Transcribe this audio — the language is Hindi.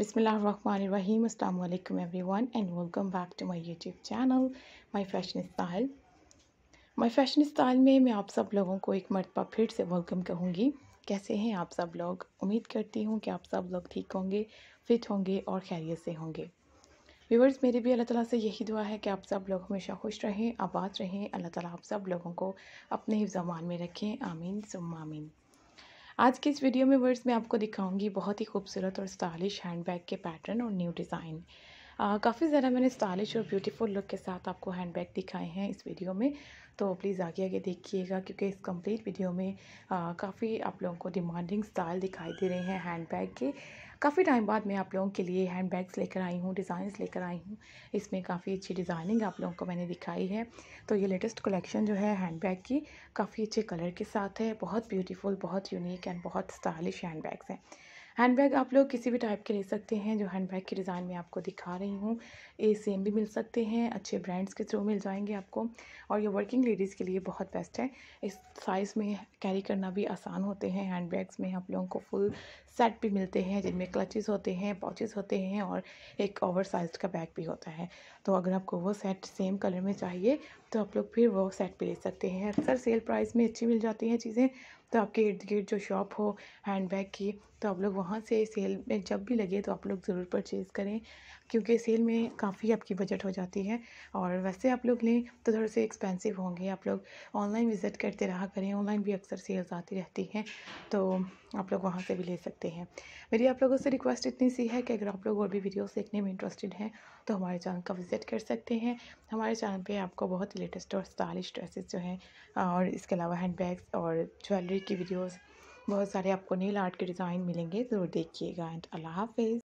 Bismillahirrahmanirrahim. Everyone and welcome back to my YouTube channel my fashion Fashion my fashion Fashion में मैं आप सब लोगों को एक मरतबा फिर से वेलकम कहूँगी कैसे हैं आप सब लोग उम्मीद करती हूँ कि आप सब लोग ठीक होंगे फिट होंगे और खैरियत से होंगे व्यूवर्स मेरी भी अल्लाह ताला से यही दुआ है कि आप सब लोग हमेशा खुश रहें आबाद रहें अल्लाह ताला आप सब लोगों को अपने ही जमान में रखें आमीन सुम आमीन आज के इस वीडियो में वर्ड्स में आपको दिखाऊंगी बहुत ही खूबसूरत और स्टाइलिश हैंडबैग के पैटर्न और न्यू डिज़ाइन काफ़ी ज़्यादा मैंने स्टाइलिश और ब्यूटीफुल लुक के साथ आपको हैंडबैग दिखाए हैं इस वीडियो में तो प्लीज़ आगे आगे देखिएगा क्योंकि इस कंप्लीट वीडियो में काफ़ी आप लोगों को डिमांडिंग स्टाइल दिखाई दे रहे हैं हैंडबैग के काफ़ी टाइम बाद मैं आप लोगों के लिए हैंड बैग्स लेकर आई हूँ डिज़ाइंस लेकर आई हूँ इसमें काफ़ी अच्छी डिज़ाइनिंग आप लोगों को मैंने दिखाई है तो ये लेटेस्ट कलेक्शन जो है हैंड बैग की काफ़ी अच्छे कलर के साथ है बहुत ब्यूटीफुल बहुत यूनिक एंड बहुत स्टाइलिश हैंड बैग्स हैं हैंड बैग आप लोग किसी भी टाइप के ले सकते हैं जो हैंड बैग के डिज़ाइन में आपको दिखा रही हूँ ये सेम भी मिल सकते हैं अच्छे ब्रांड्स के थ्रू मिल जाएंगे आपको और ये वर्किंग लेडीज़ के लिए बहुत बेस्ट है इस साइज़ में कैरी करना भी आसान होते हैं हैंड बैग्स में आप लोगों को फुल सेट भी मिलते हैं जिनमें क्लचेज़ होते हैं पॉचेस होते हैं और एक ओवर साइज का बैग भी होता है तो अगर आपको वो सेट सेम कलर में चाहिए तो आप लोग फिर वो सेट पे ले सकते हैं अक्सर सेल प्राइस में अच्छी मिल जाती हैं चीज़ें तो आपके इर्द गिर्द जो शॉप हो हैंड बैग की तो आप लोग वहाँ से सेल में जब भी लगे तो आप लोग ज़रूर परचेज़ करें क्योंकि सेल में काफ़ी आपकी बजट हो जाती है और वैसे आप लोग लें तो थोड़े से एक्सपेंसिव होंगे आप लोग ऑनलाइन विज़िट करते रहा करें ऑनलाइन भी अक्सर सेल्स आती रहती हैं तो आप लोग वहाँ से भी ले सकते हैं मेरी आप लोगों से रिक्वेस्ट इतनी सी है कि अगर आप लोग और भी वीडियोस देखने में इंटरेस्टेड हैं तो हमारे चैनल का विज़िट कर सकते हैं हमारे चैनल पर आपको बहुत लेटेस्ट और स्टाइलिश ड्रेसेस जो हैं और इसके अलावा हैंड बैग्स और ज्वेलरी की वीडियोस बहुत सारे आपको नील आर्ट के डिज़ाइन मिलेंगे ज़रूर देखिएगा एंड अल्लाह हाफिज़